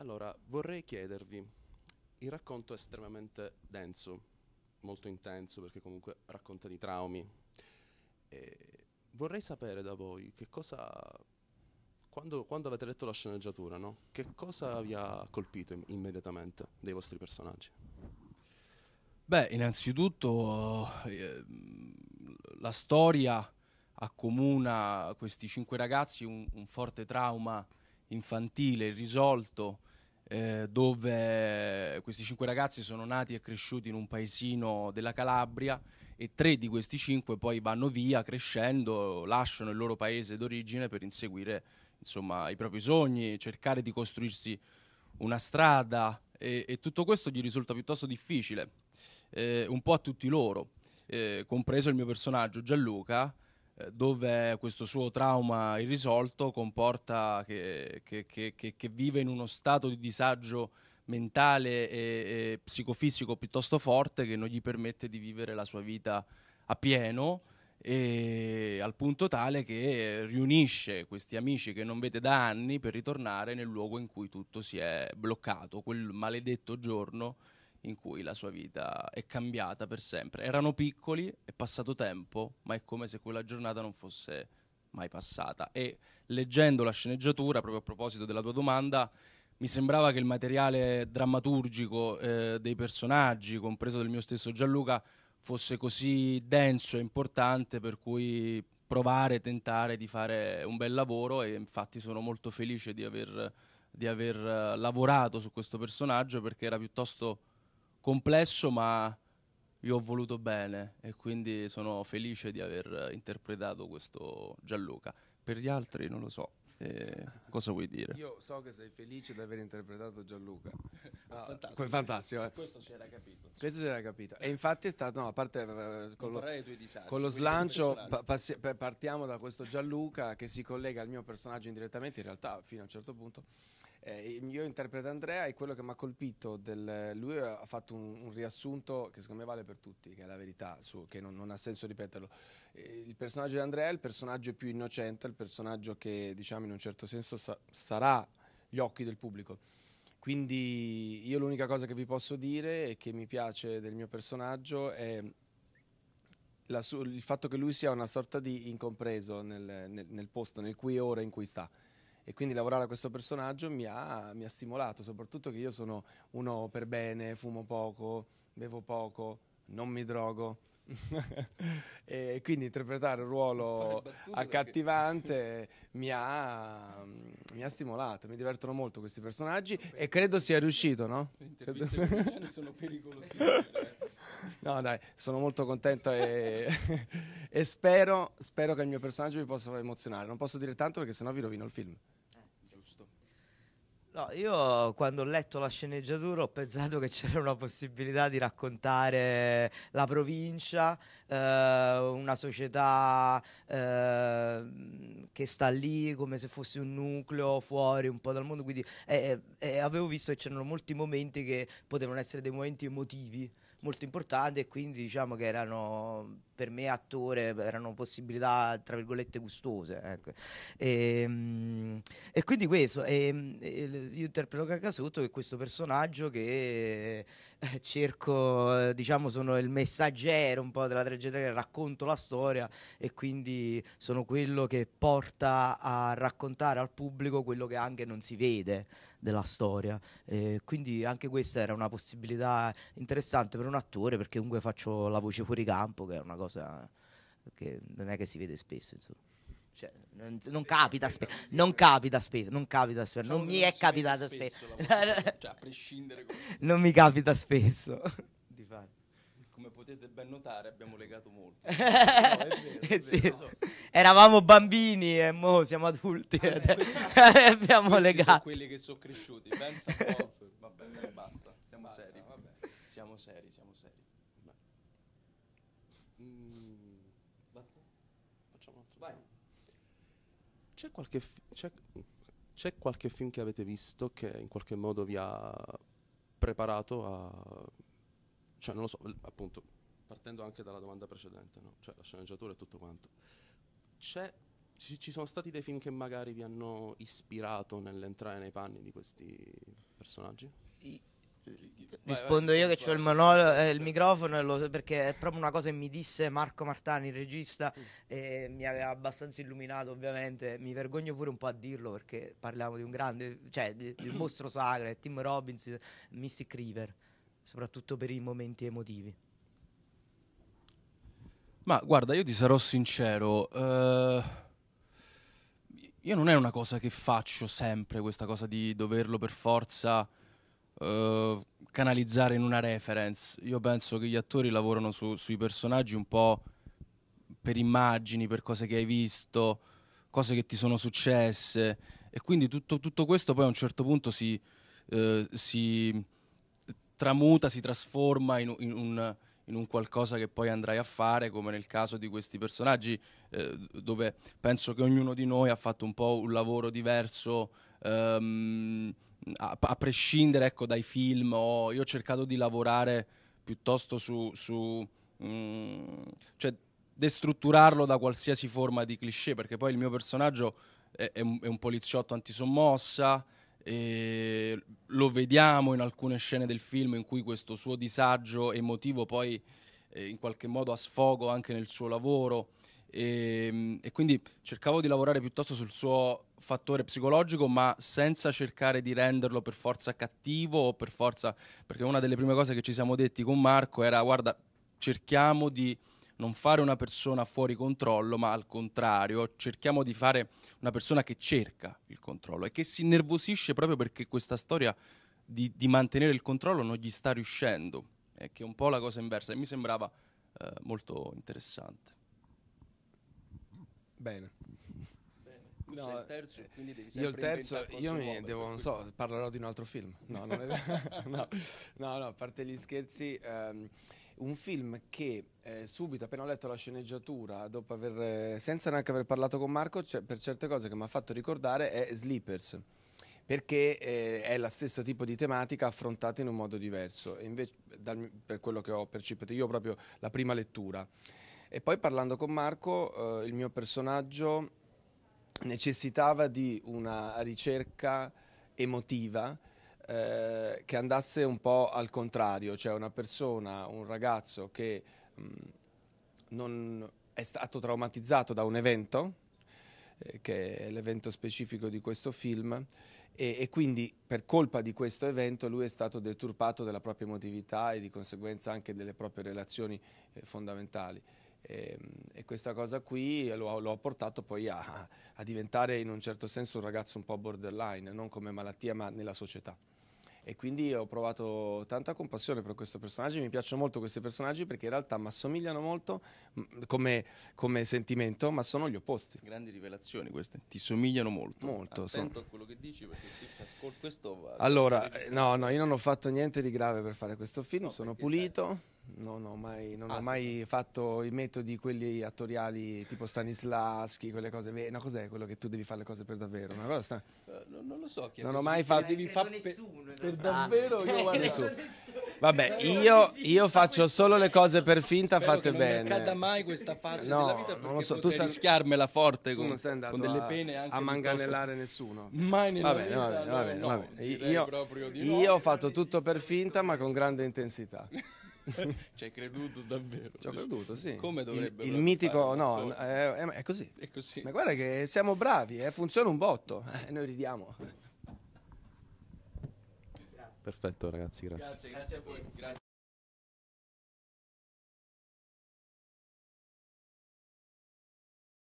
Allora, vorrei chiedervi, il racconto è estremamente denso, molto intenso perché comunque racconta di traumi. E vorrei sapere da voi che cosa, quando, quando avete letto la sceneggiatura, no? che cosa vi ha colpito im- immediatamente dei vostri personaggi? Beh, innanzitutto eh, la storia accomuna a questi cinque ragazzi un, un forte trauma infantile, irrisolto, eh, dove questi cinque ragazzi sono nati e cresciuti in un paesino della Calabria e tre di questi cinque poi vanno via crescendo, lasciano il loro paese d'origine per inseguire insomma, i propri sogni, cercare di costruirsi una strada e, e tutto questo gli risulta piuttosto difficile, eh, un po' a tutti loro, eh, compreso il mio personaggio Gianluca, eh, dove questo suo trauma irrisolto comporta che, che, che, che, vive in uno stato di disagio mentale e, e, psicofisico piuttosto forte che non gli permette di vivere la sua vita a pieno e al punto tale che riunisce questi amici che non vede da anni per ritornare nel luogo in cui tutto si è bloccato, quel maledetto giorno in cui la sua vita è cambiata per sempre. Erano piccoli, è passato tempo, ma è come se quella giornata non fosse mai passata. E leggendo la sceneggiatura, proprio a proposito della tua domanda, mi sembrava che il materiale drammaturgico eh, dei personaggi, compreso del mio stesso Gianluca, fosse così denso e importante per cui provare, tentare di fare un bel lavoro e infatti sono molto felice di aver, di aver eh, lavorato su questo personaggio perché era piuttosto complesso ma vi ho voluto bene e quindi sono felice di aver interpretato questo Gianluca. Per gli altri non lo so. Eh, cosa vuoi dire? Io so che sei felice di aver interpretato Gianluca. No, ah, fantastico. fantastico eh. Questo si era capito. Questo si era capito. E infatti è stato, no, a parte eh, con, lo, con lo, slancio, pa- partiamo da questo Gianluca che si collega al mio personaggio indirettamente, in realtà fino a un certo punto. Eh, io interpreto Andrea e quello che mi ha colpito, del, lui ha fatto un, un, riassunto che secondo me vale per tutti, che è la verità, su, che non, non, ha senso ripeterlo. Eh, il personaggio di Andrea è il personaggio più innocente, il personaggio che diciamo in un certo senso sa sarà gli occhi del pubblico. Quindi io l'unica cosa che vi posso dire e che mi piace del mio personaggio è il fatto che lui sia una sorta di incompreso nel, nel, nel posto, nel cui ora in cui sta e quindi lavorare a questo personaggio mi ha, mi ha stimolato, soprattutto che io sono uno per bene, fumo poco, bevo poco, non mi drogo. e quindi interpretare un ruolo accattivante perché... mi, ha, mi, ha, stimolato, mi divertono molto questi personaggi e credo sia riuscito, no? Le interviste sono pericolosissime. Eh. No, dai, sono molto contento e, e spero, spero, che il mio personaggio vi possa emozionare. Non posso dire tanto perché sennò vi rovino il film. No, io quando ho letto la sceneggiatura ho pensato che c'era una possibilità di raccontare la provincia, eh, una società eh, che sta lì come se fosse un nucleo fuori un po' dal mondo, quindi eh, eh, eh avevo visto che c'erano molti momenti che potevano essere dei momenti emotivi molto importanti e quindi diciamo che erano per me attore erano possibilità tra virgolette gustose ecco. e, ehm, e, quindi questo e, ehm, e, io interpreto Cacasotto che questo personaggio che eh, cerco diciamo sono il messaggero un po' della tragedia che racconto la storia e quindi sono quello che porta a raccontare al pubblico quello che anche non si vede della storia. Eh, quindi anche questa era una possibilità interessante per un attore perché comunque faccio la voce fuori campo, che è una cosa cosa che non è che si vede spesso, insomma. Cioè, non, non, capita spe- non capita spesso, diciamo non capita spesso, non mi è capitato spesso. cioè, a prescindere. Non mi capita spesso di fare come potete ben notare, abbiamo legato molto. No, vero, eh, vero, sì. so. Eravamo bambini e mo siamo adulti. Ah, sì, abbiamo legato. Sono quelli che sono cresciuti. Pensa un po'. Vabbè, basta. Siamo basta, seri. Vabbè. Siamo seri, siamo seri. Mm, basta? Facciamo un altro. Vai. C'è qualche, fi- c'è, c'è qualche film che avete visto che in qualche modo vi ha preparato a... Cioè, non lo so, appunto, partendo anche dalla domanda precedente, no? Cioè, la sceneggiatura e tutto quanto. C'è ci, sono stati dei film che magari vi hanno ispirato nell'entrare nei panni di questi personaggi? I, Rispondo io che ho il, monolo, eh, il microfono lo, perché è proprio una cosa che mi disse Marco Martani, il regista, mm. e mi aveva abbastanza illuminato ovviamente. Mi vergogno pure un po' a dirlo perché parliamo di un grande, cioè di, di un mostro sacro, Tim Robbins, Mystic River, soprattutto per i momenti emotivi. Ma guarda, io ti sarò sincero, eh, io non è una cosa che faccio sempre, questa cosa di doverlo per forza eh, canalizzare in una reference. Io penso che gli attori lavorano su, sui personaggi un po' per immagini, per cose che hai visto, cose che ti sono successe e quindi tutto, tutto questo poi a un certo punto si, uh, si tramuta, si trasforma in, in un in un qualcosa che poi andrai a fare, come nel caso di questi personaggi, eh, dove penso che ognuno di noi ha fatto un po' un lavoro diverso. Um, a, a prescindere ecco, dai film, o io ho cercato di lavorare piuttosto su... su mh, mm, cioè, destrutturarlo da qualsiasi forma di cliché, perché poi il mio personaggio è, è, un, è un, poliziotto antisommossa, lo vediamo in alcune scene del film in cui questo suo disagio emotivo poi eh, in qualche modo ha sfogo anche nel suo lavoro. E, ehm, e, quindi cercavo di lavorare piuttosto sul suo fattore psicologico, ma senza cercare di renderlo per forza cattivo o per forza. Perché una delle prime cose che ci siamo detti con Marco era: guarda, cerchiamo di non fare una persona fuori controllo, ma al contrario, cerchiamo di fare una persona che cerca il controllo e che si innervosisce proprio perché questa storia di, di mantenere il controllo non gli sta riuscendo. È che è un po' la cosa inversa e mi sembrava eh, molto interessante. Bene. Tu no, sei il terzo, eh, quindi devi Io il terzo, io mi muove, devo, non so, parlerò di un altro film. No, non è vero. no, no, a parte gli scherzi, um, un film che eh, subito, appena ho letto la sceneggiatura, dopo aver, eh, senza neanche aver parlato con Marco, cioè, per certe cose che mi ha fatto ricordare è Sleepers perché eh, è la stessa tipo di tematica affrontata in un modo diverso, invece, dal, per quello che ho percepito io proprio la prima lettura. E poi parlando con Marco, eh, il mio personaggio necessitava di una ricerca emotiva eh, che andasse un po' al contrario, cioè una persona, un ragazzo che mh, mm, non è stato traumatizzato da un evento, eh, che è l'evento specifico di questo film, e, e, quindi per colpa di questo evento lui è stato deturpato della propria emotività e di conseguenza anche delle proprie relazioni eh, fondamentali. E, ehm, e questa cosa qui lo, ha portato poi a, a diventare in un certo senso un ragazzo un po' borderline, non come malattia ma nella società e quindi ho provato tanta compassione per questo personaggio. Mi piacciono molto questi personaggi perché in realtà mi assomigliano molto mm, come, come, sentimento, ma sono gli opposti. Grandi rivelazioni queste, ti somigliano molto. Molto. Attento sono... quello che dici perché ti ascolto questo. allora, eh, no, no, io non ho fatto niente di grave per fare questo film, no, sono cioè, pulito. È non ho ah, mai, non ah, ho mai fatto i metodi quelli attoriali tipo Stanislaschi, quelle cose. Beh, no, cos'è quello che tu devi fare le cose per davvero? Una cosa sta... Eh, no, non lo so. Chi non ho mai fatto. Devi fare nessuno, per, per davvero. Io guardo nessuno. Vabbè, io, io, faccio solo le cose per finta Spero fatte non bene. Non accada mai questa fase no, della vita non lo so, tu sai rischiarmela forte con, con delle a, pene anche a manganellare nessuno. Mai nella va vita. Va bene, va bene, no, va Io, io ho fatto tutto per finta, ma con grande intensità. Ci hai creduto davvero? Ci ho creduto, sì. Come dovrebbe Il, il mitico, no, è, è, così. è, così. Ma guarda che siamo bravi, eh, funziona un botto. Eh, noi ridiamo. Perfetto, ragazzi, grazie. Grazie, grazie a voi. Grazie.